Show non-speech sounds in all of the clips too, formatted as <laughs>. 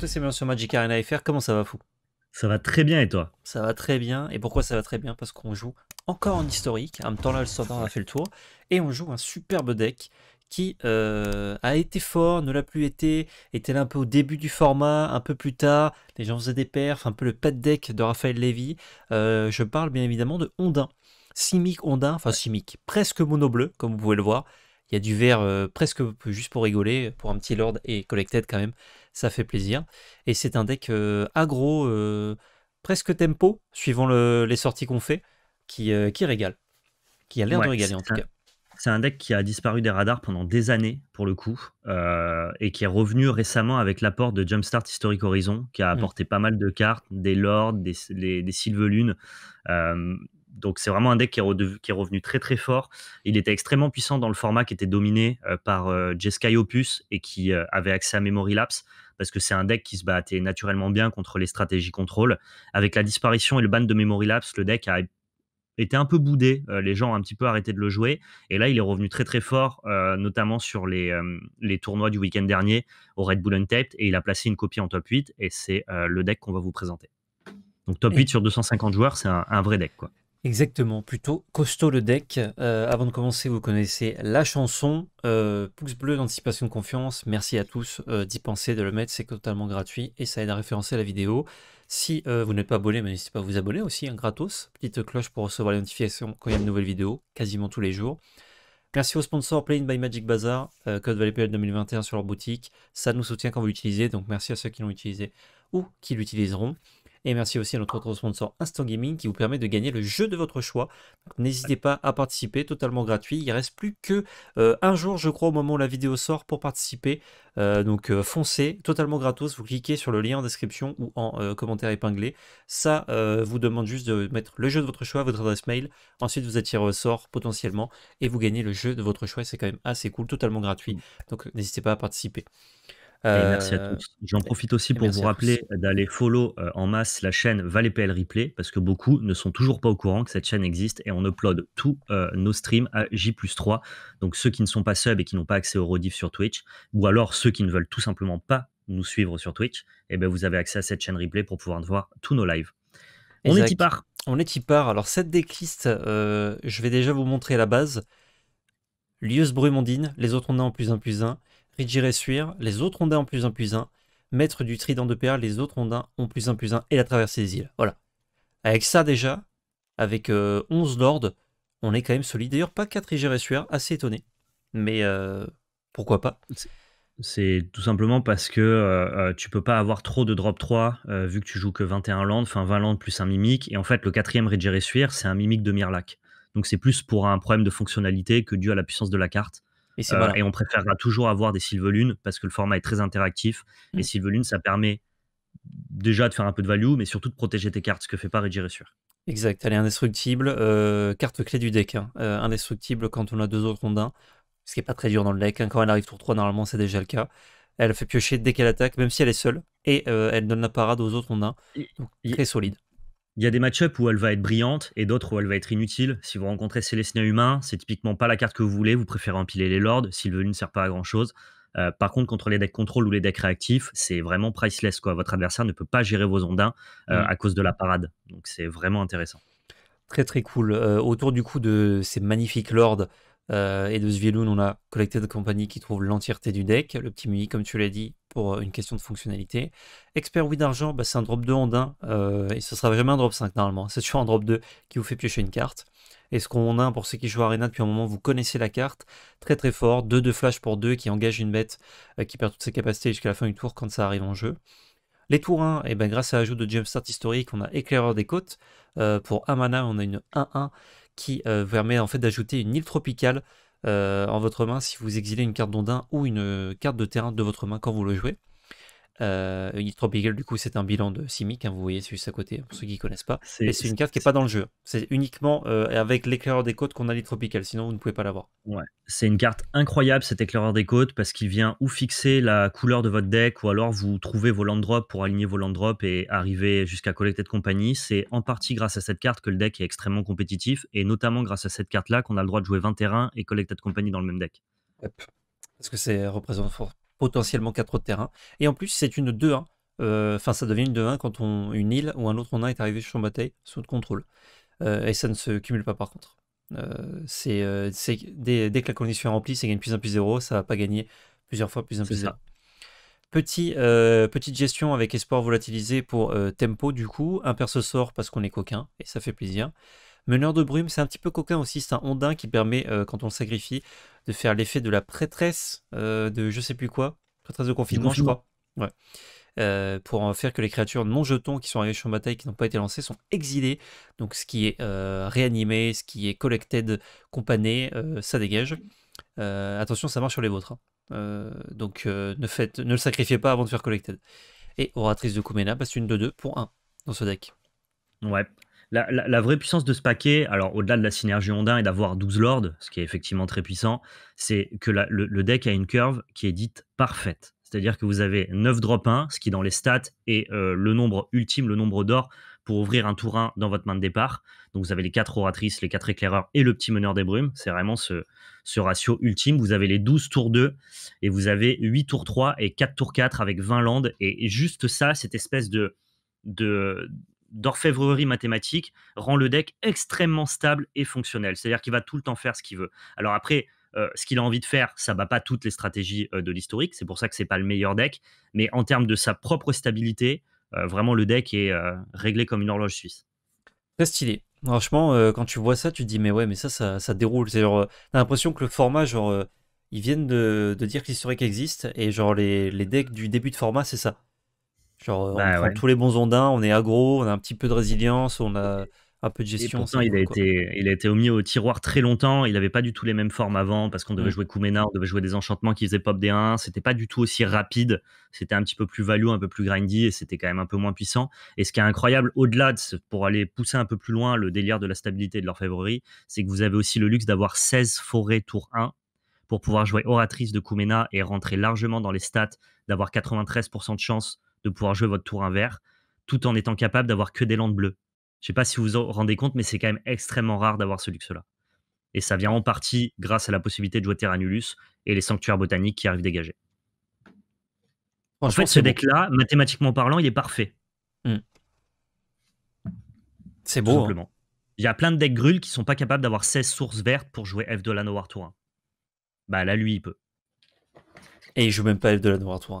tous et bien sur Magic Arena FR. Comment ça va, Fou Ça va très bien et toi Ça va très bien. Et pourquoi ça va très bien Parce qu'on joue encore en historique. En même temps, là, le sortant a fait le tour. Et on joue un superbe deck qui euh, a été fort, ne l'a plus été, était là un peu au début du format, un peu plus tard, les gens faisaient des perfs, un peu le pet deck de Raphaël Lévy. Euh, je parle bien évidemment de Ondin. Simic Ondin, enfin Simic, presque mono bleu, comme vous pouvez le voir. Il y a du vert euh, presque juste pour rigoler, pour un petit Lord et Collected quand même ça fait plaisir. Et c'est un deck agro, presque tempo, suivant les sorties qu'on fait, qui, qui régale. Qui a l'air de régaler en tout cas. C'est un deck qui a disparu des radars pendant des années, pour le coup, et qui est revenu récemment avec l'apport de Jumpstart Historic Horizon, qui a mmh. apporté pas mal de cartes, des Lords, des, les, des donc c'est vraiment un deck qui est, revenu très très fort. Il était extrêmement puissant dans le format qui était dominé euh, par euh, Jeskai Opus et qui euh, avait accès à Memory Lapse parce que c'est un deck qui se battait naturellement bien contre les stratégies contrôle. Avec la disparition et le ban de Memory Lapse, le deck a été un peu boudé, les gens ont un petit peu arrêté de le jouer, et là il est revenu très très fort, notamment sur les, tournois du week-end dernier au Red Bull Untaped et il a placé une copie en top 8, et c'est le deck qu'on va vous présenter. Donc top 8 sur 250 joueurs, c'est un, vrai deck. Quoi. Exactement, plutôt costaud le deck. Euh, avant de commencer, vous connaissez la chanson. Euh, pouce bleu d'anticipation de confiance, merci à tous euh, d'y penser, de le mettre, c'est totalement gratuit et ça aide à référencer la vidéo. Si vous n'êtes pas abonné, n'hésitez pas à vous abonner aussi, hein, gratos. Petite cloche pour recevoir les notifications quand il y a une nouvelle vidéo, quasiment tous les jours. Merci aux sponsors Playing by Magic Bazaar, code PL 2021 sur leur boutique. Ça nous soutient quand vous l'utilisez, donc merci à ceux qui l'ont utilisé ou qui l'utiliseront. Et merci aussi à notre autre sponsor Instant Gaming qui vous permet de gagner le jeu de votre choix. N'hésitez pas à participer, totalement gratuit. Il reste plus que euh, un jour, je crois, au moment où la vidéo sort pour participer. Euh, donc euh, foncez, totalement gratos. Vous cliquez sur le lien en description ou en commentaire épinglé. Ça vous demande juste de mettre le jeu de votre choix, votre adresse mail. Ensuite, vous attirez au sort potentiellement et vous gagnez le jeu de votre choix. C'est quand même assez cool, totalement gratuit. Mm. Donc n'hésitez pas à participer. Euh, merci à tous. J'en profite aussi pour vous rappeler d'aller follow euh, en masse la chaîne ValetPL Replay parce que beaucoup ne sont toujours pas au courant que cette chaîne existe et on upload tous euh, nos streams à J3. Donc ceux qui ne sont pas sub et qui n'ont pas accès au rediff sur Twitch ou alors ceux qui ne veulent tout simplement pas nous suivre sur Twitch, et eh ben vous avez accès à cette chaîne replay pour pouvoir voir tous nos lives. On est y part. On est y part. Alors cette décliste, je vais déjà vous montrer la base. Lius Brumondine, les autres on a en plus un plus un et Suir, les autres ondins en plus un plus 1. Maître du trident de Perle, les autres rondins ont plus un plus 1 et la traversée des îles. Voilà. Avec ça déjà, avec 11 euh, lords, on est quand même solide. D'ailleurs, pas 4 et Suir, assez étonné. Mais euh, pourquoi pas C'est tout simplement parce que euh, tu peux pas avoir trop de drop 3 vu que tu joues que 21 landes, enfin 20 landes plus un mimique. Et en fait, le quatrième Rigir Suir, c'est un mimique de Mirlac. Donc c'est plus pour un problème de fonctionnalité que dû à la puissance de la carte. Euh, et, on préférera toujours avoir des Lune, parce que le format est très interactif. Mm. Et Silvelunes, ça permet déjà de faire un peu de value, mais surtout de protéger tes cartes, ce que fait pas Reggie sûr Exact, elle est indestructible. Euh, carte clé du deck. Hein. Euh, indestructible quand on a deux autres rondins, ce qui n'est pas très dur dans le deck. Hein, quand elle arrive tour 3, normalement, c'est déjà le cas. Elle fait piocher dès qu'elle attaque, même si elle est seule. Et elle donne la parade aux autres rondins. Donc, très solide il y a des match-ups où elle va être brillante et d'autres où elle va être inutile. Si vous rencontrez Célestinien Humain, c'est typiquement pas la carte que vous voulez. Vous préférez empiler les lords. veut ne sert pas à grand chose. Euh, par contre, contre les decks contrôle ou les decks réactifs, c'est vraiment priceless. Quoi. Votre adversaire ne peut pas gérer vos ondins euh, mm. à cause de la parade. Donc c'est vraiment intéressant. Très très cool. Euh, autour du coup de ces magnifiques lords et de loon, on a Collected Company qui trouve l'entièreté du deck. Le petit Mui, comme tu l'as dit, pour euh, une question de fonctionnalité. Expert oui d'argent, bah, c'est un drop 2 en 1 et ce sera jamais un drop 5 normalement. C'est toujours un drop 2 qui vous fait piocher une carte. Et ce qu'on a pour ceux qui jouent à Arena depuis un moment, vous connaissez la carte, très très fort, 2 de flash pour 2 qui engage une bête euh, qui perd toutes ses capacités jusqu'à la fin du tour quand ça arrive en jeu. Les tours 1, et eh ben, grâce à l'ajout de Jumpstart historique, on a Éclaireur des côtes. pour euh, pour Amana, on a une 1-1 qui permet en fait d'ajouter une île tropicale euh, en votre main si vous exilez une carte d'ondin ou une carte de terrain de votre main quand vous le jouez. Euh, Tropical du coup, c'est un bilan de Simic, hein, vous voyez, celui juste à côté, hein, pour ceux qui ne connaissent pas. Et c'est une carte qui n'est pas dans le jeu. C'est uniquement euh, avec l'éclaireur des côtes qu'on a l'île Tropical sinon vous ne pouvez pas l'avoir. Ouais. C'est une carte incroyable, cet éclaireur des côtes, parce qu'il vient ou fixer la couleur de votre deck, ou alors vous trouvez vos land drops pour aligner vos land drops et arriver jusqu'à collecter de compagnie. C'est en partie grâce à cette carte que le deck est extrêmement compétitif, et notamment grâce à cette carte-là qu'on a le droit de jouer 20 terrains et collecter de compagnie dans le même deck. est Parce que c'est représente fort potentiellement 4 autres terrains. Et en plus, c'est une 2-1. Euh, enfin, ça devient une 2-1 quand on, une île ou un autre en 1 est arrivé sur son bataille sous contrôle. Euh, et ça ne se cumule pas par contre. Euh, c'est dès, que la condition est remplie, ça gagne plus 1 plus 0, ça va pas gagner plusieurs fois plus 1 plus 0. Petit, petite gestion avec espoir volatilisé pour tempo du coup. Un perso sort parce qu'on est coquin et ça fait plaisir. Meneur de brume, c'est un petit peu coquin aussi, c'est un ondin qui permet, euh, quand on le sacrifie, de faire l'effet de la prêtresse euh, de je sais plus quoi, prêtresse de confinement, je crois. Ouais. Euh, pour en faire que les créatures non jetons qui sont arrivées sur bataille qui n'ont pas été lancées sont exilées. Donc ce qui est réanimé, ce qui est collected, compané, ça dégage. attention, ça marche sur les vôtres. Hein. donc ne, faites, ne le sacrifiez pas avant de faire collected. Et oratrice de Kumena passe une de 2 pour 1 dans ce deck. Ouais la, vraie puissance de ce paquet, alors au-delà de la synergie Ondin et d'avoir 12 lords, ce qui est effectivement très puissant, c'est que le, deck a une curve qui est dite parfaite. C'est-à-dire que vous avez 9 drop 1, ce qui dans les stats est euh, le nombre ultime, le nombre d'or pour ouvrir un tour 1 dans votre main de départ. Donc vous avez les 4 oratrices, les 4 éclaireurs et le petit meneur des brumes. C'est vraiment ce, ce ratio ultime. Vous avez les 12 tours 2 et vous avez 8 tours 3 et 4 tours 4 avec 20 landes. Et, juste ça, cette espèce de, de, d'orfèvrerie mathématique rend le deck extrêmement stable et fonctionnel. C'est-à-dire qu'il va tout le temps faire ce qu'il veut. Alors après, euh, ce qu'il a envie de faire, ça bat pas toutes les stratégies euh, de l'historique. C'est pour ça que ce n'est pas le meilleur deck. Mais en termes de sa propre stabilité, euh, vraiment le deck est réglé comme une horloge suisse. Très stylé. Franchement, quand tu vois ça, tu te dis mais ouais, mais ça, ça, déroule. C'est genre, t'as l'impression que le format, genre, ils viennent de, dire que l'historique existe et genre les, les decks du début de format, c'est ça. Genre, on bah prend tous les bons ondins, on est agro, on a un petit peu de résilience, on a un peu de gestion. pourtant, il, a été, il a, été, au au tiroir très longtemps. Il n'avait pas du tout les mêmes formes avant parce qu'on devait mm. jouer Kumena, on devait jouer des enchantements qui faisaient pop des 1. C'était pas du tout aussi rapide. C'était un petit peu plus value, un peu plus grindy et c'était quand même un peu moins puissant. Et ce qui est incroyable, au-delà de ce, pour aller pousser un peu plus loin le délire de la stabilité de l'orfèvrerie, c'est que vous avez aussi le luxe d'avoir 16 forêts tour 1 pour pouvoir jouer Oratrice de Kumena et rentrer largement dans les stats, d'avoir 93% de chance de pouvoir jouer votre tour vert tout en étant capable d'avoir que des landes bleues. Je sais pas si vous vous rendez compte, mais c'est quand même extrêmement rare d'avoir ce luxe-là. Et ça vient en partie grâce à la possibilité de jouer Terranulus et les sanctuaires botaniques qui arrivent dégagés. En fait, ce deck-là, mathématiquement parlant, il est parfait. Hmm. C'est beau. Hein. Il y a plein de decks grules qui sont pas capables d'avoir 16 sources vertes pour jouer F de la Noir Tour 1. Bah là, lui, il peut. Et il joue même pas F de la Noir Tour 1.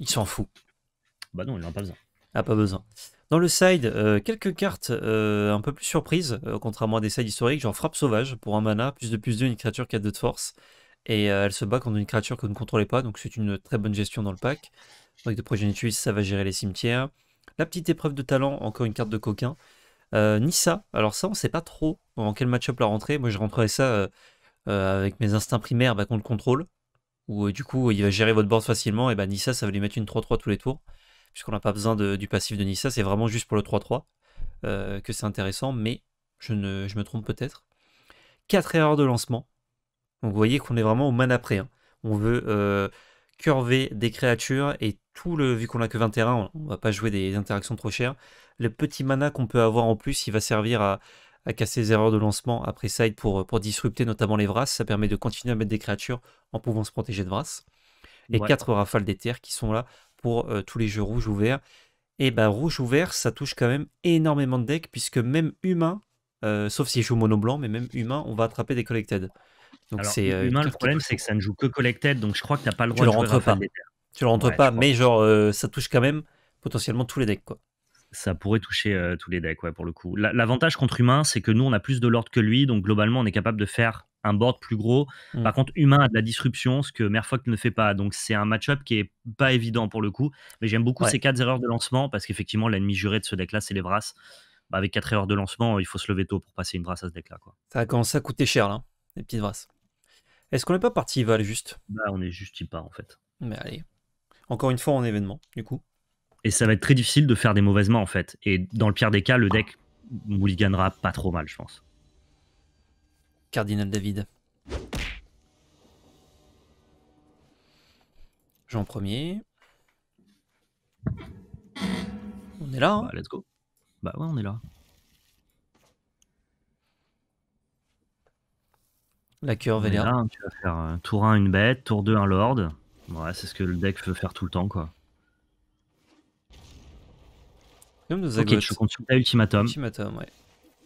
Il s'en fout. Bah non, il n'en a pas besoin. a ah, pas besoin. Dans le side, euh, quelques cartes euh, un peu plus surprises, euh, contrairement à des sides historiques, genre frappe sauvage pour un mana, plus de plus 2, une créature qui a 2 de force. Et elle se bat contre une créature que vous ne contrôlez pas, donc c'est une très bonne gestion dans le pack. Avec de progénitus, ça va gérer les cimetières. La petite épreuve de talent, encore une carte de coquin. Nissa, alors ça on sait pas trop dans quel match-up la rentrer. Moi je rentrerais ça avec mes instincts primaires bah, qu'on le contrôle. Où du coup il va gérer votre board facilement. Et bah Nissa ça va lui mettre une 3-3 tous les tours puisqu'on n'a pas besoin du passif de Nissa, c'est vraiment juste pour le 3-3 euh, que c'est intéressant, mais je, ne, me trompe peut-être. 4 erreurs de lancement. Donc vous voyez qu'on est vraiment au mana après. Hein. On veut euh, curver des créatures et tout le. Vu qu'on n'a que 21, on ne va pas jouer des interactions trop chères. Le petit mana qu'on peut avoir en plus, il va servir à, casser les erreurs de lancement après side pour, pour disrupter notamment les Vras. Ça permet de continuer à mettre des créatures en pouvant se protéger de Vras. Et quatre 4 rafales des terres qui sont là pour euh, tous les jeux rouge ouverts Et ben rouge vert ça touche quand même énormément de decks, puisque même humain, euh, sauf si je joue mono blanc, mais même humain, on va attraper des collected. Donc c'est euh, humain, le problème, c'est que ça ne joue que collected, donc je crois que tu n'as pas le droit tu de le pas. Tu le rentres pas, mais genre, ça touche quand même potentiellement tous les decks, quoi ça pourrait toucher tous les decks, ouais, pour le coup. L'avantage contre humain, c'est que nous, on a plus de l'ordre que lui, donc globalement, on est capable de faire un board plus gros. Mm. Par contre, Humain a de la disruption, ce que Merfolk ne fait pas. Donc, c'est un match-up qui est pas évident pour le coup. Mais j'aime beaucoup ces 4 erreurs de lancement parce qu'effectivement, l'ennemi juré de ce deck-là, c'est les brasses. Bah, avec 4 erreurs de lancement, il faut se lever tôt pour passer une brasse à ce deck-là. Quoi. Ça a commencé à coûter cher, là, les petites brasses. Est-ce qu'on n'est pas parti Val juste bah, On est juste pas en fait. Mais allez. Encore une fois en événement, du coup. Et ça va être très difficile de faire des mauvaises mains en fait. Et dans le pire des cas, le deck gagnera pas trop mal, je pense. Cardinal David. Jean premier. On est là. Hein bah, let's go. Bah ouais, on est là. La curve est là. Hein, tu vas faire euh, tour 1 une bête, tour 2 un lord. Ouais, c'est ce que le deck veut faire tout le temps quoi. ok, je continue ta ultimatum. Ultimatum, ouais.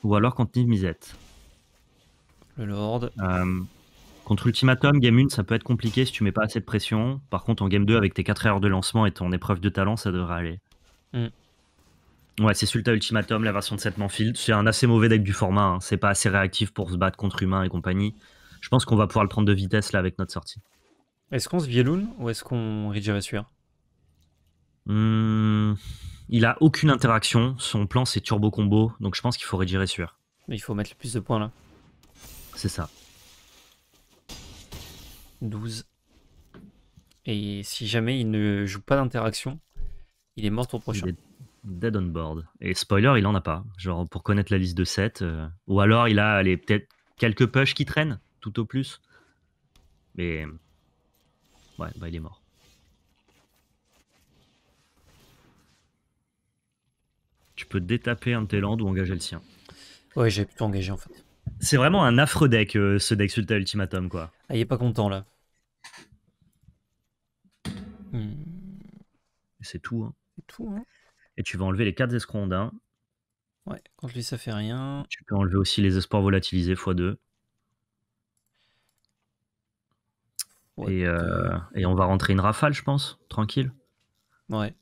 Ou alors continue misette. Le Lord. Euh, contre Ultimatum, Game 1, ça peut être compliqué si tu mets pas assez de pression. Par contre, en Game 2, avec tes 4 heures de lancement et ton épreuve de talent, ça devrait aller. Mm. Ouais, c'est Sulta Ultimatum, la version de 7 Manfield. C'est un assez mauvais deck du format. Hein. C'est pas assez réactif pour se battre contre humains et compagnie. Je pense qu'on va pouvoir le prendre de vitesse là avec notre sortie. Est-ce qu'on se Vieloun ou est-ce qu'on Ridge sur hmm, Il a aucune interaction. Son plan c'est turbo combo. Donc je pense qu'il faut sur mais Il faut mettre le plus de points là. C'est ça. 12. Et si jamais il ne joue pas d'interaction, il est mort pour prochain. dead on board. Et spoiler, il en a pas. Genre pour connaître la liste de 7. Euh, ou alors il a peut-être quelques push qui traînent, tout au plus. Mais. Ouais, bah il est mort. Tu peux détaper un de tes landes ou engager le sien. Ouais, j'ai plutôt engagé en fait. C'est vraiment un affreux deck, euh, ce deck Sulta Ultimatum, quoi. Ah, il est pas content, là. C'est tout, hein. hein. Et tu vas enlever les 4 escrondins. Ouais, Quand lui, ça fait rien. Tu peux enlever aussi les espoirs volatilisés x2. et, euh, euh, et, on va rentrer une rafale, je pense, tranquille. Ouais.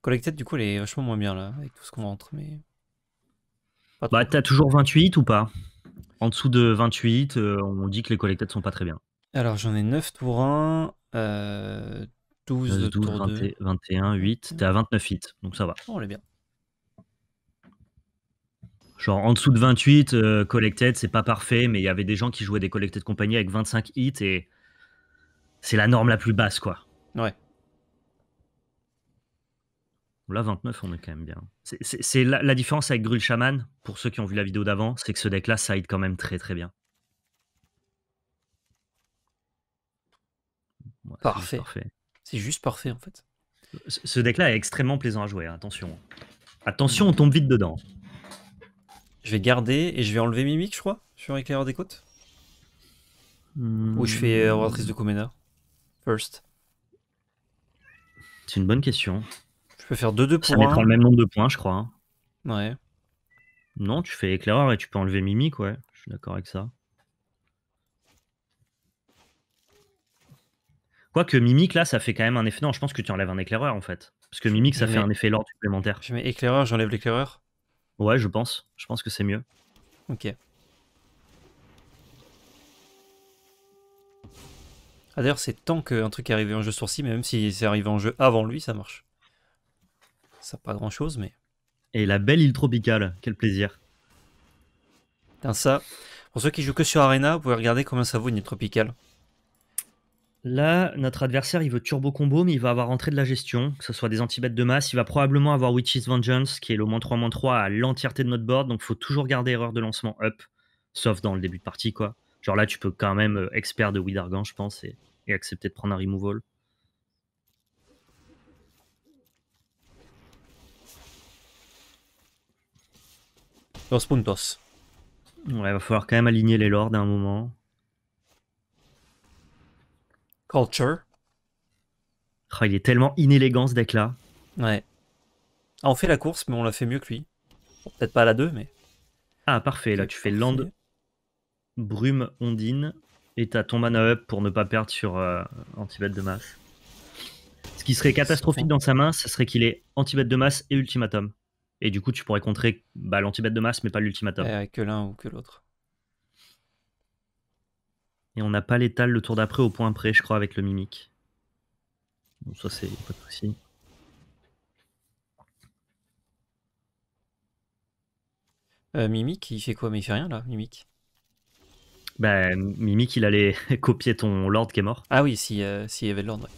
Collected, du coup, elle est vachement moins bien là, avec tout ce qu'on rentre, mais. Bah, t'as toujours 28 ou pas En dessous de 28, euh, on dit que les collected sont pas très bien. Alors, j'en ai 9 pour 1, 12, 21, 8. T'es à 29 hits, donc ça va. on oh, est bien. Genre en dessous de 28, euh, collected, c'est pas parfait, mais il y avait des gens qui jouaient des collected compagnie avec 25 hits et c'est la norme la plus basse, quoi. Ouais. Là, 29, on est quand même bien. C'est la, différence avec Grul Shaman, pour ceux qui ont vu la vidéo d'avant, c'est que ce deck-là aide quand même très très bien. parfait. C'est juste parfait en fait. Ce, deck-là est extrêmement plaisant à jouer, hein, attention. Attention, on tombe vite dedans. Je vais garder et je vais enlever Mimic, je crois, sur Éclaireur des Côtes. Hmm. Ou je fais euh, Oratrice de Comena. First. C'est une bonne question faire 2-2 Ça le même nombre de points, je crois. Hein. Ouais. Non, tu fais éclaireur et tu peux enlever mimique, ouais. Je suis d'accord avec ça. Quoique mimique, là, ça fait quand même un effet. Non, je pense que tu enlèves un éclaireur en fait. Parce que mimique, ça fait un effet lore supplémentaire. Je mets éclaireur, j'enlève l'éclaireur. Ouais, je pense. Je pense que c'est mieux. Ok. Ah d'ailleurs c'est tant qu'un truc est arrivé en jeu sourcil, mais même si c'est arrivé en jeu avant lui, ça marche ça pas grand chose, mais. Et la belle île tropicale, quel plaisir. ça. Pour ceux qui jouent que sur Arena, vous pouvez regarder combien ça vaut une île tropicale. Là, notre adversaire, il veut turbo combo, mais il va avoir entrée de la gestion, que ce soit des anti de masse. Il va probablement avoir Witch's Vengeance, qui est le moins 3, 3 à l'entièreté de notre board. Donc, faut toujours garder erreur de lancement up, sauf dans le début de partie, quoi. Genre là, tu peux quand même euh, expert de Widargan, je pense, et accepter de prendre un removal. Dos puntos. Ouais, va falloir quand même aligner les lords à un moment. Culture. Oh, il est tellement inélégant ce deck-là. Ouais. Ah, on fait la course, mais on la fait mieux que lui. Peut-être pas à la 2, mais... Ah, parfait. Là, tu fais Land, Brume, Ondine, et t'as ton mana up pour ne pas perdre sur euh, Antibet de masse. Ce qui serait catastrophique dans sa main, ce serait qu'il ait anti-bête de masse et Ultimatum. Et du coup, tu pourrais contrer bah, de masse, mais pas l'ultimatum. Eh, que l'un ou que l'autre. Et on n'a pas l'étal le tour d'après au point près, je crois, avec le mimique. Bon, ça, c'est pas de euh, Mimic, il fait quoi Mais il fait rien là, Mimic. Bah, Mimic, il allait <laughs> copier ton Lord qui est mort. Ah oui, euh, s'il si, y avait le Lord,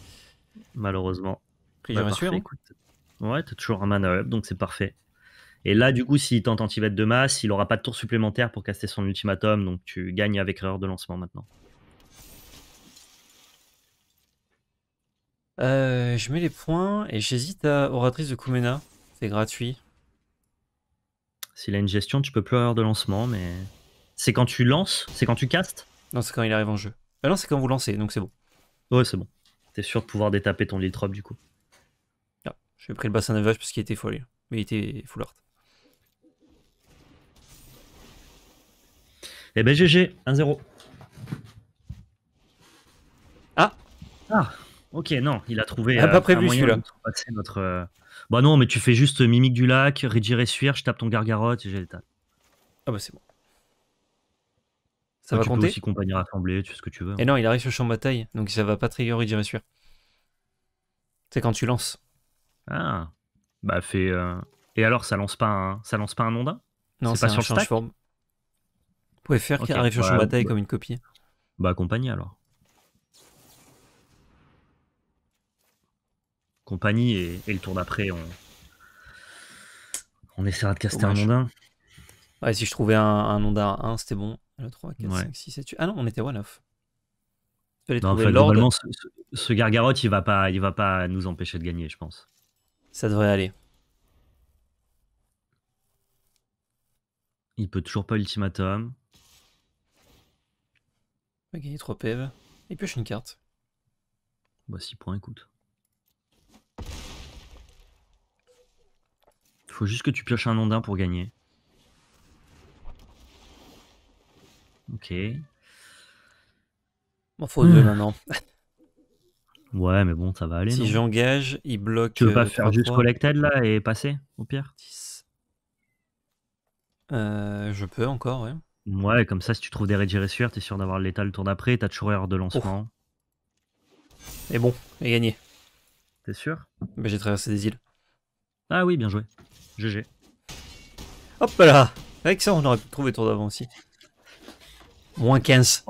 Malheureusement. Bah, hein. Ouais, t'as toujours un mana up, donc c'est parfait. Et là, du coup, s'il tente anti de masse, il n'aura pas de tour supplémentaire pour caster son ultimatum, donc tu gagnes avec erreur de lancement maintenant. Euh, je mets les points et j'hésite à Oratrice de Kumena. C'est gratuit. S'il a une gestion, tu peux plus erreur de lancement, mais. C'est quand tu lances C'est quand tu castes Non, c'est quand il arrive en jeu. Ah non, c'est quand vous lancez, donc c'est bon. Ouais, c'est bon. T'es sûr de pouvoir détaper ton Lil du coup. Ah, j'ai pris le bassin de vache, parce qu'il était folle. Mais il était full art. Eh ben GG, 1-0. Ah Ah Ok, non, il a trouvé. Ah, euh, pas prévu celui Notre... Euh, bah non, mais tu fais juste Mimique du Lac, et Suir, je tape ton gargarotte et j'ai le Ah bah c'est bon. Ça va compter. Tu peux aussi compagnie rassemblée, tu fais ce que tu veux. Et non, il arrive sur champ de bataille, donc ça va pas trigger et Suir. C'est quand tu lances. Ah Bah fait. Euh, et alors, ça lance pas un, ça lance pas un ondin Non, c'est pas sur le vous pouvez faire okay. qu'il arrive sur bah, comme une copie Bah, compagnie alors. Compagnie et, et le tour d'après, on... on essaiera de caster un mondain. Ouais, si je trouvais un, un à 1, c'était bon. Le 3, 4, 5, 6, 7, 8. Ah non, on était one off. Non, ce, ce, Gargarotte, il va pas, il va pas nous empêcher de gagner, je pense. Ça devrait aller. Il peut toujours pas ultimatum va gagner 3 PV et pioche une carte. Bah 6 points, écoute. Faut juste que tu pioches un ondin pour gagner. Ok. M'en faut deux ah. maintenant. ouais, mais bon, ça va aller. Si j'engage, il bloque. Tu veux pas euh, faire juste collected là et passer, au pire euh, je peux encore, ouais. Ouais, comme ça, si tu trouves des tu t'es sûr d'avoir l'état le tour d'après, t'as toujours erreur de lancement. Et bon, et gagné. T'es sûr bah, J'ai traversé des îles. Ah oui, bien joué. GG. Hop là Avec ça, on aurait pu trouver tour d'avant aussi. Moins 15.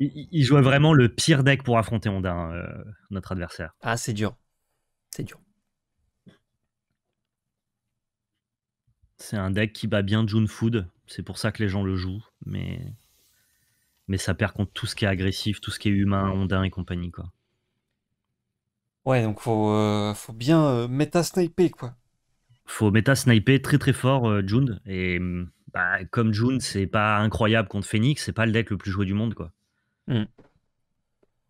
Il, jouait vraiment le pire deck pour affronter Honda, hein, euh, notre adversaire. Ah, c'est dur. C'est dur. C'est un deck qui bat bien June Food, c'est pour ça que les gens le jouent, mais mais ça perd contre tout ce qui est agressif, tout ce qui est humain, ondin et compagnie quoi. Ouais, donc faut euh, faut bien euh, meta sniper quoi. Faut méta sniper très très fort euh, Jund. June et bah, comme June, c'est pas incroyable contre Phoenix, c'est pas le deck le plus joué du monde quoi. Mm.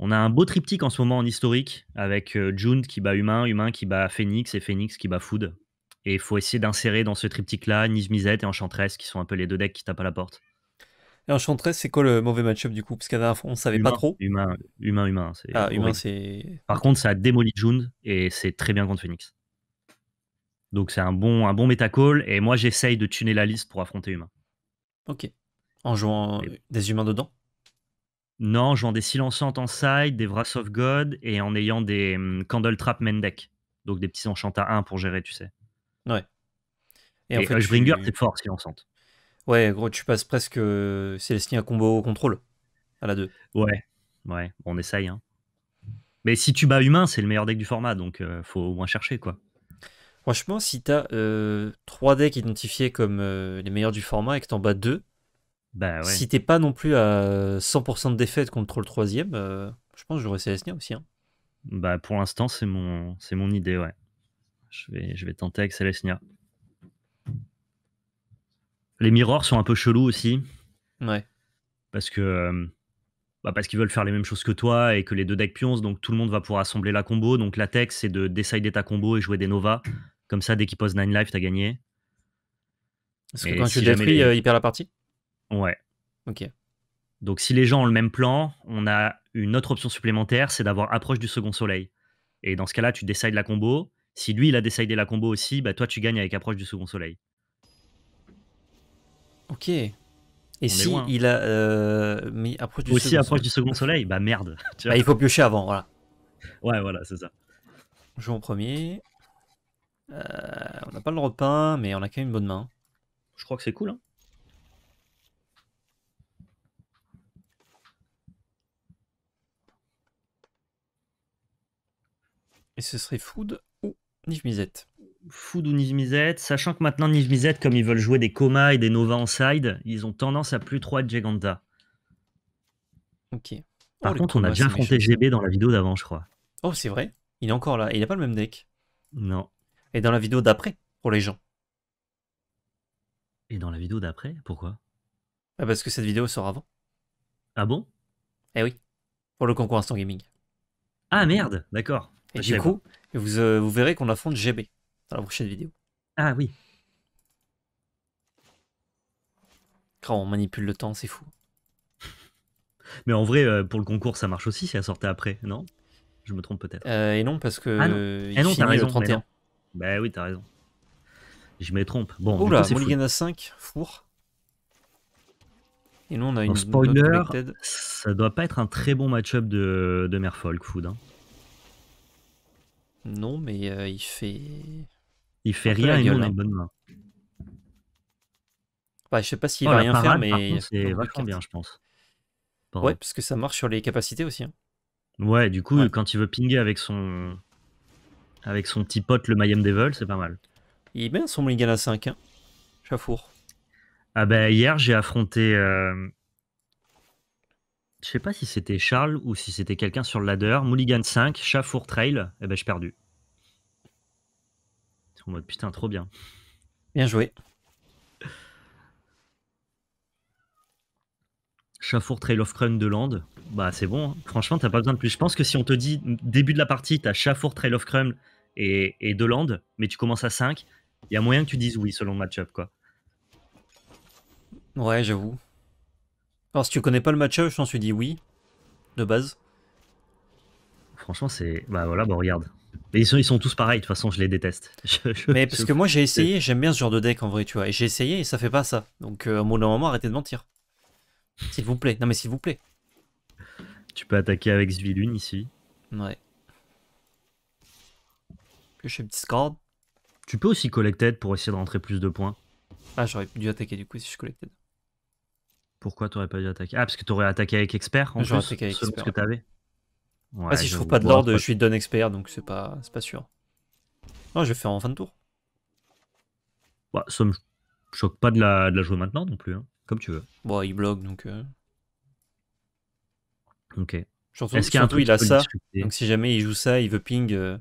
On a un beau triptyque en ce moment en historique avec June qui bat humain, humain qui bat Phoenix et Phoenix qui bat Food. Et il faut essayer d'insérer dans ce triptyque-là Nizmizet et Enchantress, qui sont un peu les deux decks qui tapent à la porte. Et Enchantress, c'est quoi le mauvais match-up du coup Parce qu'à la on savait pas trop. Humain, humain, humain. Ah, humain, c'est. Par contre, ça a démoli June et c'est très bien contre Phoenix. Donc c'est un bon, un bon métacall. Et moi, j'essaye de tuner la liste pour affronter humain. Ok. En jouant des humains dedans Non, en jouant des silençantes en side, des Wrath of God et en ayant des hum, Candle Trap main deck. Donc des petits enchants à 1 pour gérer, tu sais. Ouais. Et, en fait, Hushbringer, tu... t'es fort si on Ouais, gros, tu passes presque. Euh, c'est un à combo contrôle à la 2. Ouais, ouais, on essaye. Hein. Mais si tu bats humain, c'est le meilleur deck du format, donc euh, faut au moins chercher quoi. Franchement, si t'as euh, 3 decks identifiés comme euh, les meilleurs du format et que t'en bats 2, bah si t'es pas non plus à 100% de défaite contre le troisième, je pense que j'aurais Célestia aussi. Hein. Bah pour l'instant, c'est mon, c'est mon idée, ouais. Je vais, je vais tenter avec Celestia. Les mirrors sont un peu chelous aussi. Ouais. Parce que. Euh, bah, parce qu'ils veulent faire les mêmes choses que toi et que les deux decks pions, donc tout le monde va pouvoir assembler la combo. Donc la tech, c'est de décider ta combo et jouer des Nova. Comme ça, dès qu'il pose 9 life, t'as gagné. Parce que quand tu détruis, euh, il perd la partie Ouais. Ok. Donc si les gens ont le même plan, on a une autre option supplémentaire, c'est d'avoir approche du second soleil. Et dans ce cas-là, tu décides la combo, si lui, il a décidé la combo aussi, bah toi, tu gagnes avec approche du second soleil. Ok. Et si hein. il a euh, approche du aussi second approche soleil. du second soleil, bah merde. <laughs> Bah, il faut piocher avant, voilà. Ouais, voilà, c'est ça. Joue en premier. Euh, on n'a pas le repas, mais on a quand même une bonne main. Je crois que c'est cool. Hein. Et ce serait food Nivmizet, Food ou Mizet, sachant que maintenant Nivmizet, comme ils veulent jouer des Coma et des Nova en side, ils ont tendance à plus trop être Giganta. Ok. Oh, Par contre, on a bien affronté GB dans la vidéo d'avant, je crois. Oh, c'est vrai Il est encore là. il n'a pas le même deck. Non. Et dans la vidéo d'après, pour les gens. Et dans la vidéo d'après Pourquoi ah, Parce que cette vidéo sort avant. Ah bon Eh oui. Pour le concours Instant Gaming. Ah merde, d'accord. Et du coup, euh, vous, verrez qu'on affronte GB dans la prochaine vidéo. Ah oui. Quand on manipule le temps, c'est fou. <laughs> Mais en vrai, euh, pour le concours, ça marche aussi si elle sortait après, non Je me trompe peut-être. Euh, et non, parce que. Ah non, eh raison. 31. Bah oui, t'as raison. Je me trompe. Bon, oh là, Mulligan à 5, four. Et nous, on a une. spoiler, ça doit pas être un très bon match-up de, de Merfolk Food. Hein. Non, mais euh, il fait. Il fait rien et nous, a une hein. bonne main. Bah, je sais pas s'il oh, va rien faire, mais. C'est vachement bien, je pense. Ouais, parce que ça marche sur les capacités aussi. Hein. Ouais, du coup, quand il veut pinger avec son. Avec son petit pote, le Mayhem Devil, c'est pas mal. Il met son Mulligan à 5, hein. Chafour. Ah bah, hier, j'ai affronté. Euh, je sais pas si c'était Charles ou si c'était quelqu'un sur le ladder. Mulligan 5, chafour trail. Eh ben, j'ai perdu. En mode putain, trop bien. Bien joué. Chafour Trail of crumb de Land, bah c'est bon, hein. franchement t'as pas besoin de plus. Je pense que si on te dit début de la partie t'as Chafour Trail of Crumb et, et de Land, mais tu commences à 5, il y a moyen que tu dises oui selon le match-up quoi. Ouais j'avoue. Alors si tu connais pas le match-up, je t'en suis dit oui, de base. Franchement, c'est... Bah voilà, bon, regarde. Mais ils sont, ils sont tous pareils, de toute façon, je les déteste. <laughs> mais parce que moi, j'ai essayé, j'aime bien ce genre de deck en vrai, tu vois. Et j'ai essayé et ça fait pas ça. Donc, euh, à arrêtez de mentir. S'il vous plaît. Non, mais s'il vous plaît. Tu peux attaquer avec Zvilune ici. Ouais. je fais Discord. Tu peux aussi collecter pour essayer de rentrer plus de points. Ah, j'aurais dû attaquer du coup si je collectais. Pourquoi t'aurais pas dû attaquer Ah, parce que t'aurais attaqué avec expert en attaqué avec expert. ce que t'avais. ah, si je trouve pas de l'ordre, je suis donne expert, donc c'est pas, pas sûr. Non, je vais faire en fin de tour. Bah, ça me choque pas de la, jouer maintenant non plus, hein, comme tu veux. Bon, il bloque, donc... Euh. Ok. Est-ce il a ça, donc si jamais il joue ça, il veut ping, euh,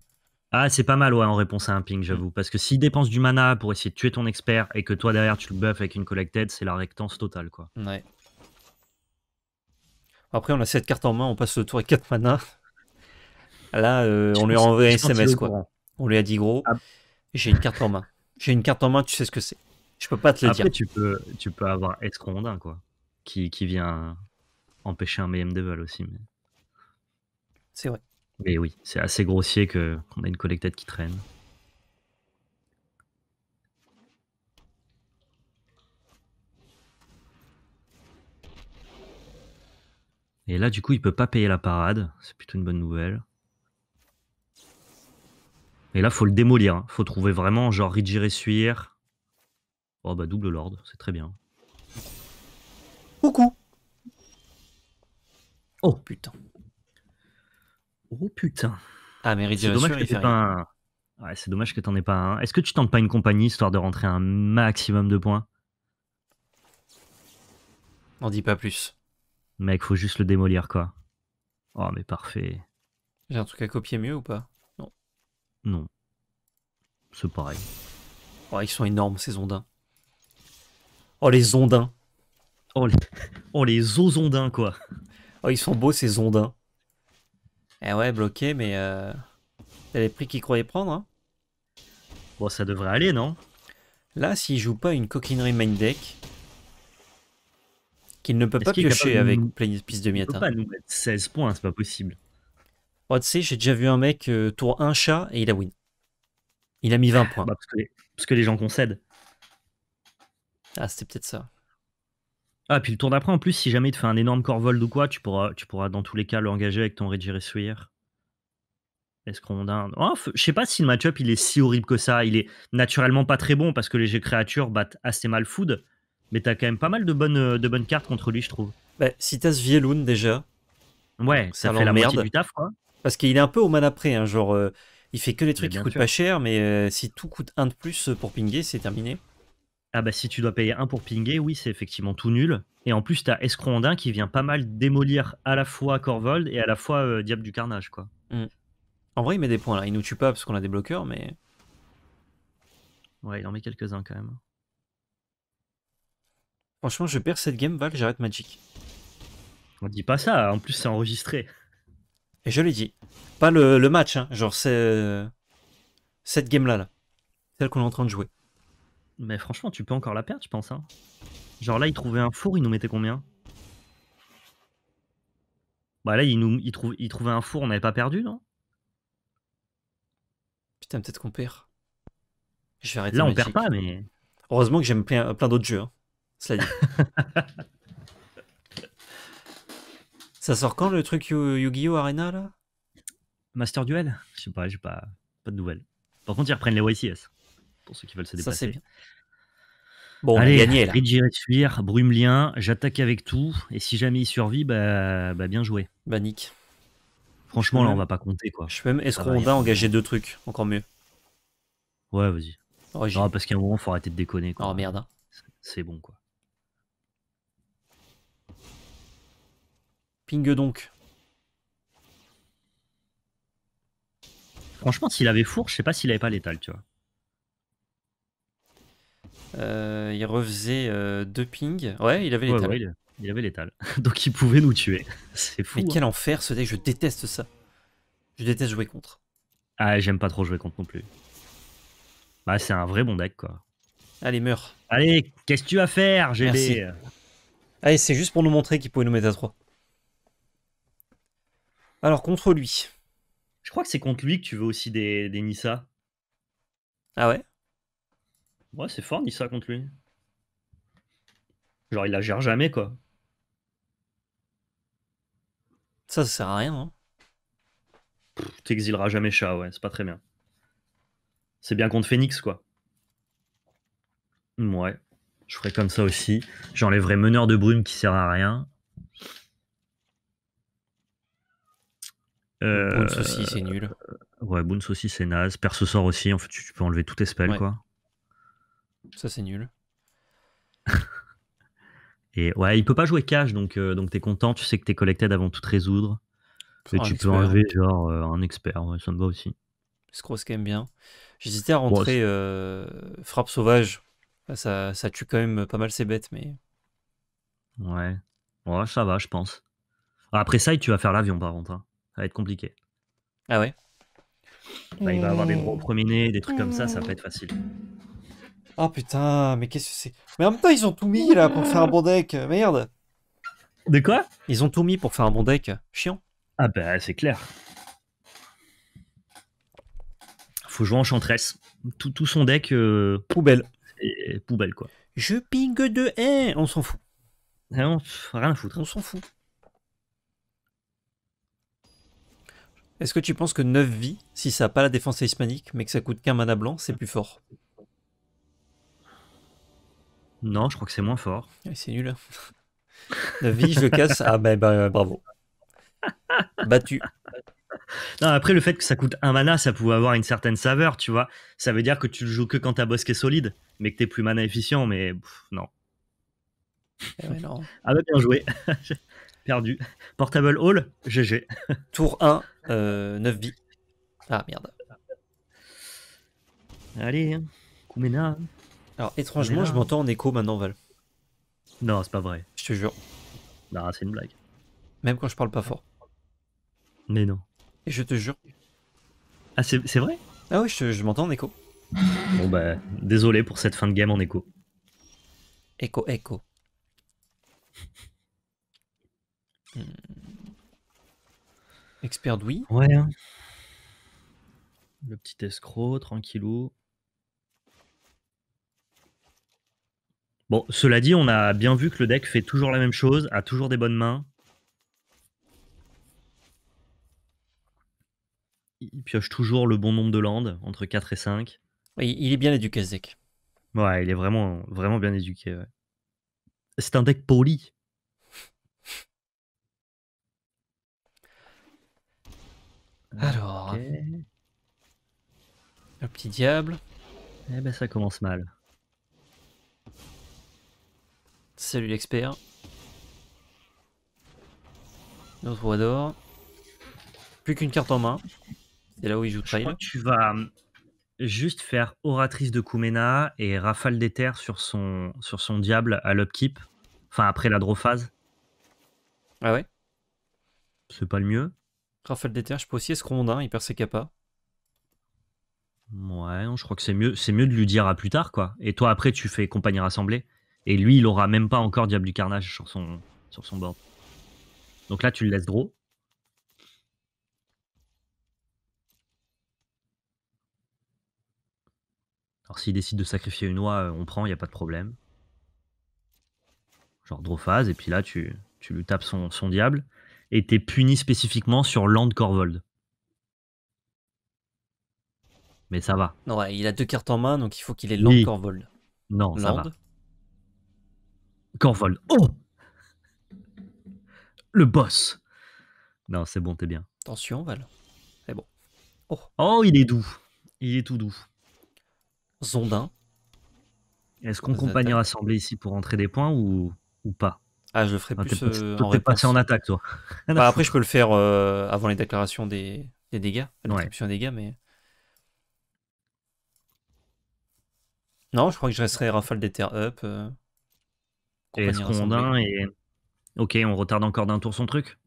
ah, c'est pas mal, ouais, en réponse à un ping, mm. j'avoue. Parce que s'il dépense du mana pour essayer de tuer ton expert et que toi derrière tu le buffes avec une collected, c'est la rectance totale, quoi. Après, on a cette carte en main, on passe le tour avec 4 mana. Là, euh, on lui a envoyé un SMS, quoi. On lui a dit, gros, ah. j'ai une carte en main. J'ai une carte en main, tu sais ce que c'est. Je peux pas te le Après, dire. Tu peux, tu peux avoir Escrondin, quoi. Qui, vient empêcher un Mayhem Devil aussi. Mais... C'est vrai. Mais oui, c'est assez grossier que qu'on a une collectette qui traîne. Et là, du coup, il peut pas payer la parade. C'est plutôt une bonne nouvelle. Et là, faut le démolir. Hein. Faut trouver vraiment, genre, et suire. Oh, bah, double lord, c'est très bien. Coucou. Oh, putain. Oh putain. Ah, mais c'est dommage, que un... c'est dommage que t'en aies pas un. Est-ce que tu tentes pas une compagnie histoire de rentrer un maximum de points On dit pas plus. Mec, faut juste le démolir quoi. Oh, mais parfait. J'ai un truc à copier mieux ou pas Non. Non. C'est pareil. Oh, ils sont énormes ces ondins. Oh, les ondins. Oh, les, <laughs> oh, les quoi. Oh, ils sont beaux ces ondins. Eh ouais, bloqué, mais euh... est les prix qu'il croyait prendre. Hein. bon, ça devrait aller, non Là, s'il joue pas une coquinerie main deck, qu'il ne peut pas piocher avec nous... de Miata. Il peut pas nous mettre 16 points, c'est pas possible. Oh, tu sais, j'ai déjà vu un mec euh, tour un chat et il a win. Il a mis 20 points. Bah, parce que les gens concèdent. Ah, c'était peut-être ça. Ah, puis le tour d'après, en plus, si jamais il te fait un énorme corvold ou quoi, tu pourras, tu pourras dans tous les cas l'engager avec ton Reggie Ressuire. Est-ce qu'on oh, Je sais pas si le match-up il est si horrible que ça. Il est naturellement pas très bon parce que les G créatures battent assez mal Food. Mais t'as quand même pas mal de bonnes, euh, de bonnes cartes contre lui, je trouve. Bah, si t'as déjà. Ouais, ça, fait la moitié du taf, quoi. Parce qu'il est un peu au man après, hein, genre. Euh, il fait que les trucs qui coûtent pas cher, mais euh, si tout coûte un de plus pour pinguer, c'est terminé. Ah bah si tu dois payer un pour pinguer, oui, c'est effectivement tout nul. Et en plus, t'as Escrondin qui vient pas mal démolir à la fois Corvold et à la fois euh, Diable du Carnage, quoi. Mm. En vrai, il met des points là. Il nous tue pas parce qu'on a des bloqueurs, mais. Ouais, il en met quelques-uns quand même. Franchement, je perds cette game, Val, j'arrête Magic. On dit pas ça, en plus c'est enregistré. Et je l'ai dit. Pas le, le match, hein. genre c'est. Euh, cette game là, là. Celle qu'on est en train de jouer. Mais franchement, tu peux encore la perdre, je pense. Hein. Genre là, il trouvait un four, il nous mettait combien Bah là, il, nous, trouvait un four, on n'avait pas perdu, non Putain, peut-être qu'on perd. Je vais Là, on perd pas, mais. Heureusement que j'aime plein, d'autres jeux. Hein. Cela dit. <laughs> Ça sort quand le truc Yu-Gi-Oh! Arena là Master Duel Je sais pas, j'ai pas, pas de nouvelles. Par contre, ils reprennent les YCS pour ceux qui veulent se déplacer. bien. Bon, Allez, on a gagné là. j'attaque avec tout. Et si jamais il survit, bah, bah bien joué. Bah Franchement, là, on va pas compter quoi. Je peux même qu'on engager deux trucs, encore mieux. Ouais, vas-y. parce qu'à un moment, faut arrêter de déconner. Quoi. Oh merde. Hein. C'est bon quoi. Ping donc. Franchement, s'il avait four, je sais pas s'il avait pas l'étal, tu vois. Euh, il refaisait euh, deux Ouais, il avait l'étal. il, avait l'étal. <laughs> Donc il pouvait nous tuer. <laughs> C'est fou. Mais hein. quel enfer ce deck, je déteste ça. Je déteste jouer contre. Ah, j'aime pas trop jouer contre non plus. Bah, c'est un vrai bon deck quoi. Allez, meurs. Allez, qu'est-ce que tu vas faire, GB Allez, c'est juste pour nous montrer qu'il pouvait nous mettre à 3. Alors, contre lui. Je crois que c'est contre lui que tu veux aussi des, des Nissa. Ah ouais Ouais, c'est fort ça contre lui. Genre, il la gère jamais, quoi. Ça, ça sert à rien, hein. T'exileras jamais chat, ouais, c'est pas très bien. C'est bien contre Phoenix, quoi. Ouais, je ferai comme ça aussi. J'enlèverai meneur de brume qui sert à rien. Euh, Boon c'est nul. ouais, Boons aussi, c'est naze. Perso sort aussi, en fait, tu, peux enlever tout espèce, spells, quoi. Ça, c'est nul. <laughs> Et ouais, il peut pas jouer cash, donc, euh, donc t'es content, tu sais que t'es collecté avant tout résoudre. Et ah, tu peux enlever genre euh, un expert, ça me va aussi. quand bien. J'hésitais à rentrer euh, frappe sauvage. Ah, ça, ça tue quand même pas mal ses bêtes, mais. Ouais. Ouais, ça va, je pense. Ah, après ça, tu vas faire l'avion par contre. Hein. Ça va être compliqué. Ah ouais il va avoir des gros promenés, des trucs comme ça, ça va être facile. Oh putain, mais qu'est-ce que c'est Mais en même temps, ils ont tout mis là pour faire un bon deck. Merde. De quoi Ils ont tout mis pour faire un bon deck. Chiant. Ah bah c'est clair. Faut jouer enchantresse. Tout, tout son deck. Euh, poubelle. poubelle quoi. Je pingue de 1. On s'en fout. Ah rien à foutre. On s'en fout. Est-ce que tu penses que 9 vies, si ça n'a pas la défense hispanique, mais que ça coûte qu'un mana blanc, c'est plus fort non, je crois que c'est moins fort. Ah, c'est nul. La vie, je le casse. Ah ben, bah, bravo. Battu. Non, après, le fait que ça coûte un mana, ça pouvait avoir une certaine saveur, tu vois. Ça veut dire que tu le joues que quand ta bosse est solide, mais que t'es plus mana efficient, mais eh non. Ah bah bien joué. <laughs> Perdu. Portable Hall, GG. Tour 1, 9 euh, vies. Ah merde. Allez, hein. Koumena. Alors, étrangement, je m'entends en écho maintenant, Val. Non, c'est pas vrai. Je te jure. Non, c'est une blague. Même quand je parle pas fort. Mais non. Et je te jure. Ah, c'est vrai Ah oui, je, m'entends en écho. bon bah, désolé pour cette fin de game en écho. Écho, écho. Expert oui Ouais. Hein. Le petit escroc, tranquillou. Bon, cela dit, on a bien vu que le deck fait toujours la même chose, a toujours des bonnes mains. Il pioche toujours le bon nombre de landes, entre 4 et 5. Oui, il est bien éduqué ce deck. Ouais, il est vraiment, vraiment bien éduqué. Ouais. C'est un deck poli. Alors. Le petit diable. Eh ben ça commence mal. Salut l'expert. Notre roi d'or. Plus qu'une carte en main. C'est là où il joue trail. Je crois que tu vas hum, juste faire oratrice de Koumena et rafale des terres sur son, sur son diable à l'upkeep. Enfin, après la drophase. Ah ouais C'est pas le mieux. Rafale des terres, je peux aussi escrondin, il perd ses capas. Ouais, je crois que c'est mieux, c'est mieux de lui dire à plus tard, quoi. Et toi, après, tu fais compagnie rassemblée. Et lui, il aura même pas encore Diable du Carnage sur son, sur son board. Donc là, tu le laisses draw. Alors s'il décide de sacrifier une oie, euh, on prend, il n'y a pas de problème. Genre draw phase, et puis là, tu, tu lui tapes son, diable. Et t'es puni spécifiquement sur Land Corvold. Mais ça va. Non, il a deux cartes en main, donc il faut qu'il ait Land Corvold. Non, ça va. Corvol. Oh Le boss. Non, c'est bon, t'es bien. Attention, Val. C'est bon. Oh. oh il est doux. Il est tout doux. Zondin. Est-ce qu'on compagnie rassemblé ici pour rentrer des points ou, ou pas Ah, je le ferai plus euh, passé en attaque, toi. <laughs> Bah, après, <laughs> je peux le faire euh, avant les déclarations des, dégâts. ouais. des dégâts, mais... Non, je crois que je resterai rafale des terres up. Euh. Et et. Ok, on retarde encore d'un tour son truc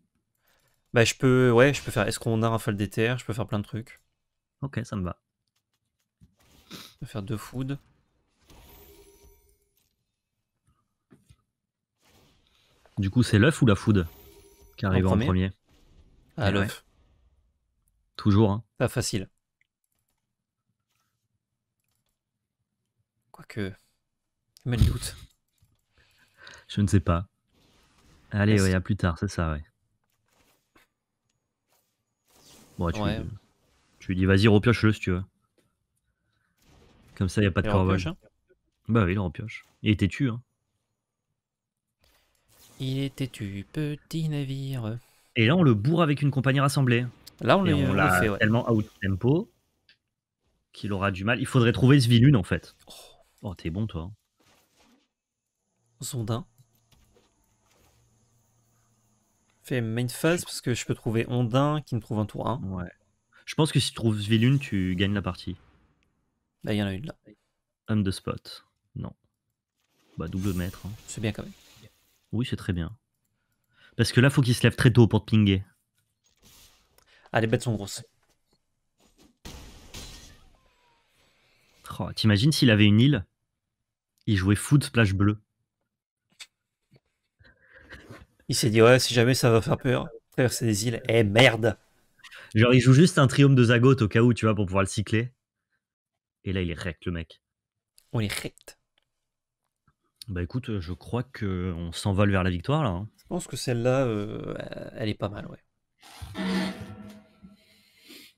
Bah, je peux. Ouais, je peux faire Est-ce qu'on un Rafale DTR, je peux faire plein de trucs. Ok, ça me va. Je peux faire deux food. Du coup, c'est l'œuf ou la food qui arrive en premier, Ah, eh l'œuf. Toujours. Hein. Pas ah, facile. Quoique. le doute. Je ne sais pas. Allez, ouais, à plus tard, c'est ça, ouais. Bon, tu, lui dis, vas-y, repioche-le si tu veux. Comme ça, il n'y a pas de corps. Hein bah oui, il repioche. Il est têtu, hein. Il est têtu, petit navire. Et là, on le bourre avec une compagnie rassemblée. Là, on l'a fait, tellement out-tempo qu'il aura du mal. Il faudrait trouver ce vilune, en fait. Oh, Oh, t'es bon, toi. Zondin. fais main phase parce que je peux trouver Ondin qui me trouve un tour 1. Ouais. Je pense que si tu trouves Vilune, tu gagnes la partie. Bah, il y en a une là. Homme de spot. Non. Bah, double maître. Hein. C'est bien quand même. Oui, c'est très bien. Parce que là, faut qu'il se lève très tôt pour te pinguer. Ah, les bêtes sont grosses. Oh, t'imagines s'il avait une île Il jouait foot splash bleu. Il s'est dit, ouais, si jamais ça va faire peur, traverser des îles, eh merde Genre, il joue juste un triomphe de Zagoth au cas où, tu vois, pour pouvoir le cycler. Et là, il est rect, le mec. On est rect. Bah écoute, je crois que on s'envole vers la victoire, là. Hein. Je pense que celle-là, euh, elle est pas mal, ouais.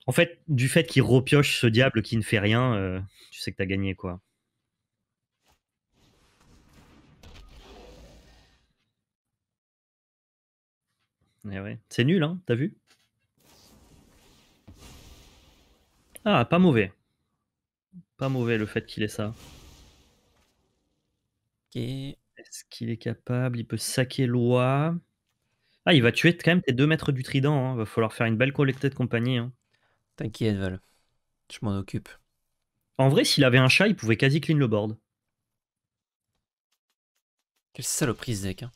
En fait, du fait qu'il repioche ce diable qui ne fait rien, euh, tu sais que t'as gagné, quoi. Eh C'est nul, hein T'as vu Ah, pas mauvais. Pas mauvais le fait qu'il ait ça. Ok. Est-ce qu'il est capable Il peut saquer loi. Ah, il va tuer quand même tes deux maîtres du trident. Hein. Va falloir faire une belle collectée de compagnie. Hein. T'inquiète, Val. Je m'en occupe. En vrai, s'il avait un chat, il pouvait quasi clean le board. Quelle saloperie, Zek. Hein.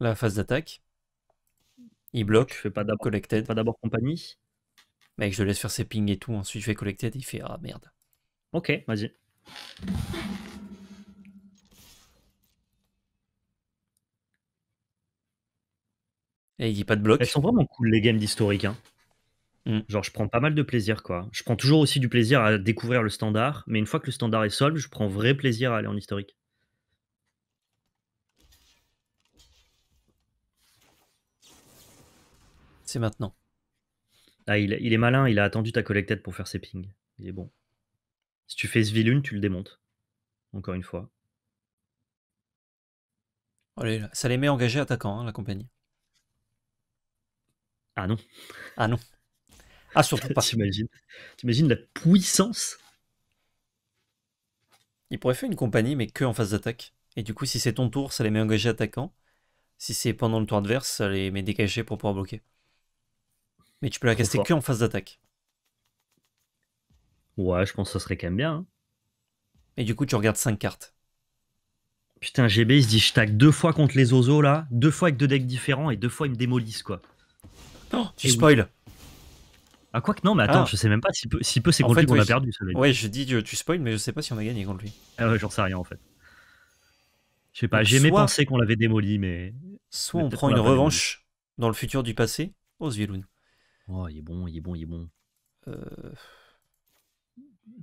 La phase d'attaque. Il bloque. Je fais pas d'abord collected. Pas d'abord compagnie. Mec, je le laisse faire ses pings et tout. Ensuite, je fais collected. Il fait ah merde. Ok, vas-y. Et il dit pas de bloc. Elles sont vraiment cool les games d'historique. Hein. Mm. Genre, je prends pas mal de plaisir quoi. Je prends toujours aussi du plaisir à découvrir le standard, mais une fois que le standard est sol, je prends vrai plaisir à aller en historique. C'est maintenant. Ah, il, est malin, il a attendu ta collected pour faire ses pings. Il est bon. Si tu fais ce vilune, tu le démontes. Encore une fois. Oh ça les met engagés attaquants, hein, la compagnie. Ah non. Ah non. Ah, surtout pas. <laughs> tu t'imagines la puissance Il pourrait faire une compagnie, mais que en phase d'attaque. Et du coup, si c'est ton tour, ça les met engagés attaquants. Si c'est pendant le tour adverse, ça les met dégagés pour pouvoir bloquer. Mais tu peux la caster que en phase d'attaque. Ouais, je pense que ça serait quand même bien. Hein. Et du coup, tu regardes 5 cartes. Putain, GB, il se dit, je tag deux fois contre les ozos là, deux fois avec deux decks différents et deux fois ils me démolissent quoi. Non, oh, tu spoil. Ah, quoi que non, mais attends, ah. je sais même pas si peu, si peu c'est contre lui qu'on a perdu. Ça, ouais, je dis tu spoil, mais je sais pas si on a gagné contre lui. Ah ouais, j'en sais rien en fait. Je sais pas, j'ai même pensé qu'on l'avait démoli, mais. Soit on prend une revanche dans le futur du passé, Osviloun. Oh, il est bon, il est bon, il est bon. Euh,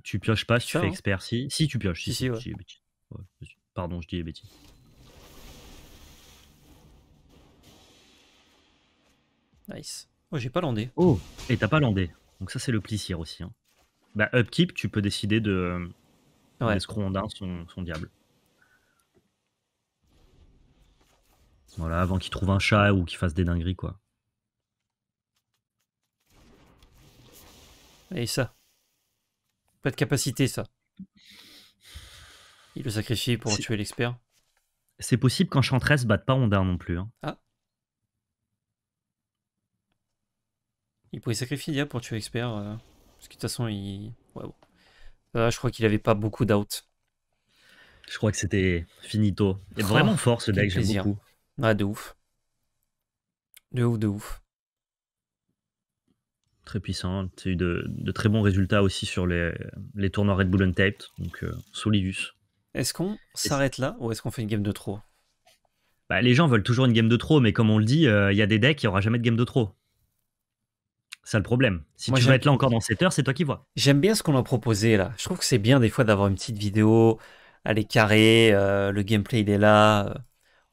tu pioches pas si tu fais hein. expert. Si, si tu pioches. Si, si, pardon, je dis les bêtises. Nice. Oh, j'ai pas landé. Oh, et t'as pas landé. Donc ça, c'est le plissier aussi. Hein. Bah, upkeep, tu peux décider de... Ouais. L'escroc son diable. Voilà, avant qu'il trouve un chat ou qu'il fasse des dingueries, quoi. Et ça. Pas de capacité, ça. Il le sacrifie pour tuer l'expert. C'est possible qu'Enchantress batte pas Honda non plus. Hein. Ah. Il pourrait sacrifier Dia pour tuer l'expert. Euh, parce que de toute façon, il. Ouais, bon. je crois qu'il avait pas beaucoup d'out. Je crois que c'était finito. Et oh, vraiment fort ce deck, j'aime beaucoup. Ah, de ouf. De ouf, de ouf très puissant. Tu eu de, très bons résultats aussi sur les, les tournois Red Bull Untaped, donc euh, Solidus. Est-ce qu'on s'arrête là ou est-ce qu'on fait une game de trop bah, Les gens veulent toujours une game de trop, mais comme on le dit, il euh, y a des decks, il n'y aura jamais de game de trop. C'est le problème. Si tu veux être là encore dans 7 heures, c'est toi qui vois. J'aime bien ce qu'on a proposé là. Je trouve que c'est bien des fois d'avoir une petite vidéo, aller est euh, le gameplay il est là.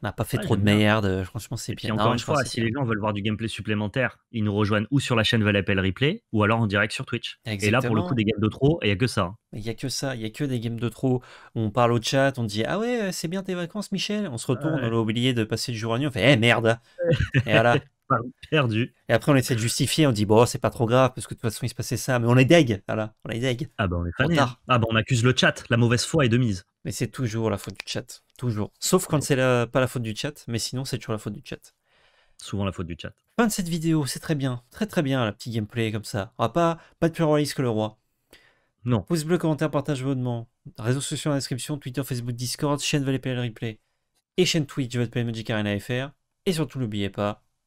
On n'a pas fait trop de merde. Euh, franchement, c'est bien. encore une fois, si les gens veulent voir du gameplay supplémentaire, ils nous rejoignent ou sur la chaîne Valapel Replay ou alors en direct sur Twitch. Et là, pour le coup, des games de trop, il n'y hein. a que ça. Il n'y a que ça. Il n'y a que des games de trop. On parle au chat, on dit Ah ouais, euh, c'est bien tes vacances, Michel. On se retourne, on a oublié de passer du jour à nuit. On fait Eh merde Et voilà. <laughs> perdu. Et après, on essaie de justifier, on dit, bon, c'est pas trop grave, parce que de toute façon, il se passait ça, mais on est deg, voilà, on est Ah bah, on est hein. Ah bah, on accuse le chat, la mauvaise foi est de mise. Mais c'est toujours la faute du chat, toujours. Sauf quand c'est pas la faute du chat, mais sinon, c'est toujours la faute du chat. Souvent la faute du chat. Fin de cette vidéo, c'est très bien, très très bien, la petite gameplay comme ça. On ah, va pas, pas de plus royaliste que le roi. Non. Pouce bleu, commentaire, partage vos Réseaux sociaux en description, Twitter, Facebook, Discord, chaîne Valley Replay et chaîne Twitch Valley Magic Arena FR. Et surtout, n'oubliez pas,